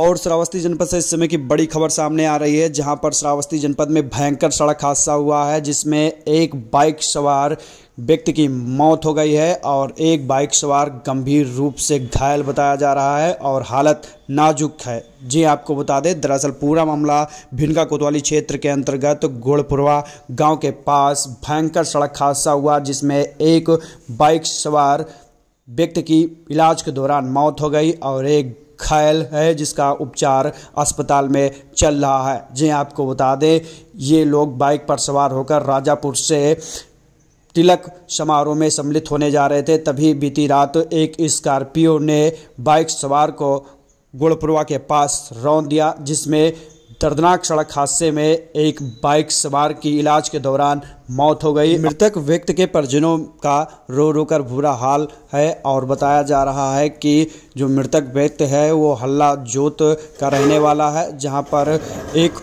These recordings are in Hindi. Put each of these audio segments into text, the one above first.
और श्रावस्ती जनपद से इस समय की बड़ी खबर सामने आ रही है जहां पर श्रावस्ती जनपद में भयंकर सड़क हादसा हुआ है जिसमें एक बाइक सवार व्यक्ति की मौत हो गई है और एक बाइक सवार गंभीर रूप से घायल बताया जा रहा है और हालत नाजुक है जी आपको बता दें दरअसल पूरा मामला भिनका कोतवाली क्षेत्र के अंतर्गत गुड़पुरवा गाँव के पास भयंकर सड़क हादसा हुआ जिसमें एक बाइक सवार व्यक्ति की इलाज के दौरान मौत हो गई और एक घायल है जिसका उपचार अस्पताल में चल रहा है जी हाँ, आपको बता दें ये लोग बाइक पर सवार होकर राजापुर से तिलक समारोह में सम्मिलित होने जा रहे थे तभी बीती रात एक स्कॉर्पियो ने बाइक सवार को गुड़पुरवा के पास रौन दिया जिसमें दर्दनाक सड़क हादसे में एक बाइक सवार की इलाज के दौरान मौत हो गई मृतक व्यक्ति के परिजनों का रो रो कर बुरा हाल है और बताया जा रहा है कि जो मृतक व्यक्ति है वो हल्ला जोत का रहने वाला है जहां पर एक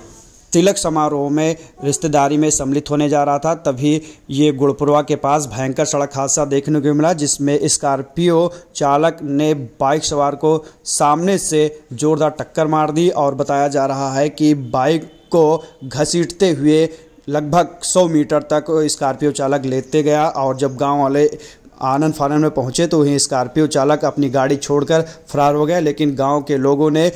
तिलक समारोह में रिश्तेदारी में सम्मिलित होने जा रहा था तभी ये गुड़पुरवा के पास भयंकर सड़क हादसा देखने को मिला जिसमें स्कॉर्पियो चालक ने बाइक सवार को सामने से जोरदार टक्कर मार दी और बताया जा रहा है कि बाइक को घसीटते हुए लगभग 100 मीटर तक स्कॉर्पियो चालक लेते गया और जब गांव वाले आनंद फानंद में पहुंचे तो वहीं स्कॉर्पियो चालक अपनी गाड़ी छोड़कर फरार हो गया लेकिन गांव के लोगों ने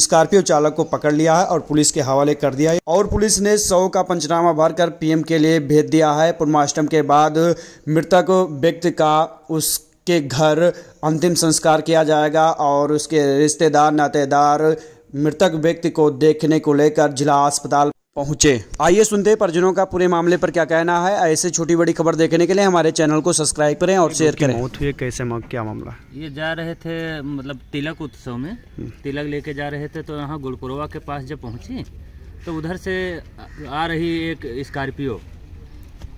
स्कॉर्पियो चालक को पकड़ लिया है और पुलिस के हवाले कर दिया है और पुलिस ने सौ का पंचनामा भर कर पीएम के लिए भेज दिया है पूर्वाष्टम के बाद मृतक व्यक्ति का उस के घर अंतिम संस्कार किया जाएगा और उसके रिश्तेदार नातेदार मृतक व्यक्ति को देखने को लेकर जिला अस्पताल पहुंचे आइए सुनते हैं परिजनों का पूरे मामले पर क्या कहना है ऐसे छोटी बड़ी खबर देखने के लिए हमारे चैनल को सब्सक्राइब करें और शेयर करें मौत हुई कैसे मौत क्या मामला ये जा रहे थे मतलब तिलक उत्सव में हम्म। तिलक लेके जा रहे थे तो यहाँ गुड़पुरवा के पास जब पहुँची तो उधर से आ रही एक स्कॉर्पियो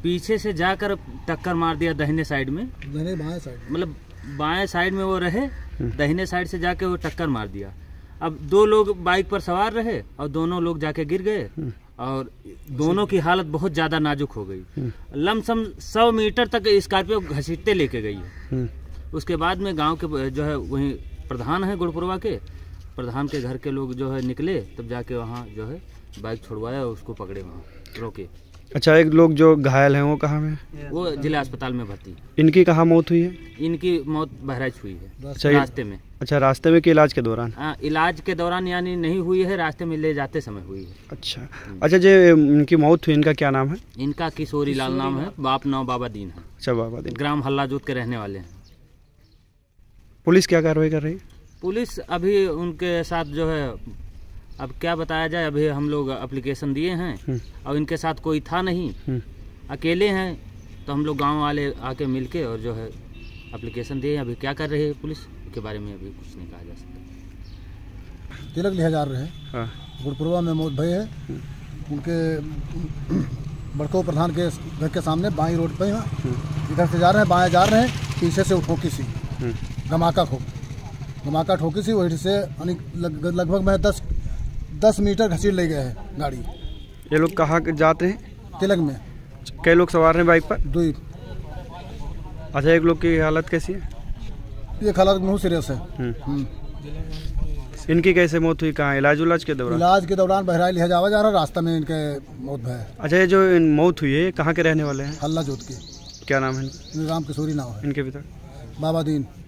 पीछे से जाकर टक्कर मार दिया दहने साइड में दहने बाएं साइड मतलब बाएं साइड में वो रहे हम्म। दहने साइड से जाके वो टक्कर मार दिया अब दो लोग बाइक पर सवार रहे और दोनों लोग जाके गिर गए हम्म। और दोनों की हालत बहुत ज्यादा नाजुक हो गई हम्म। लमसम सौ मीटर तक स्कॉर्पियो घसीटते लेके गई है हम्म। उसके बाद में गांव के जो है वहीं प्रधान है गुड़पुरवा के प्रधान के घर के लोग जो है निकले तब जाके वहाँ जो है बाइक छोड़वाया उसको पकड़े वहाँ रोके अच्छा एक लोग जो घायल हैं वो कहाँ में वो जिला अस्पताल में भर्ती इनकी कहाँ मौत हुई है इनकी मौत बहराइच हुई है अच्छा रास्ते में अच्छा रास्ते में के इलाज के दौरान आ, हाँ, इलाज के दौरान यानी नहीं हुई है रास्ते में ले जाते समय हुई है अच्छा हम्म। अच्छा जो इनकी मौत हुई इनका क्या नाम है इनका किशोरी लाल नाम है बाप नाम बाबा दीन है अच्छा बाबा दीन ग्राम हल्ला जोत के रहने वाले हैं पुलिस क्या कार्रवाई कर रही है पुलिस अभी उनके साथ जो है अब क्या बताया जाए अभी हम लोग अप्लीकेशन दिए हैं हम्म। और इनके साथ कोई था नहीं हम्म। अकेले हैं तो हम लोग गाँव वाले आके मिल के और जो है अप्लीकेशन दिए अभी क्या कर रही है पुलिस के बारे में अभी कुछ नहीं कहा जा सकता तिलक लिया जा रहे हैं हाँ। गुड़पुरवा में मौत भय है हम्म। उनके बड़को प्रधान के घर के सामने बाई रोड पे इधर से जा रहे हैं बाएं जा रहे हैं पीछे से ठोकी सी धमाका ठोक धमाका ठोकी सी वहीं से लगभग मैं दस दस मीटर घसीट ले गए है गाड़ी ये लोग कहाँ जाते हैं तिलक में कई लोग सवार हैं बाइक पर दो अच्छा एक लोग की हालत कैसी है ये हालत बहुत सीरियस है इनकी कैसे मौत हुई कहाँ इलाज उलाज के दौरान इलाज के दौरान बहराइल लिया जावा जा रहा रास्ता में इनके मौत भय अच्छा ये जो मौत हुई है कहाँ के रहने वाले हैं हल्ला जोत के क्या नाम है राम किशोरी नाम है इनके पिता बाबा दीन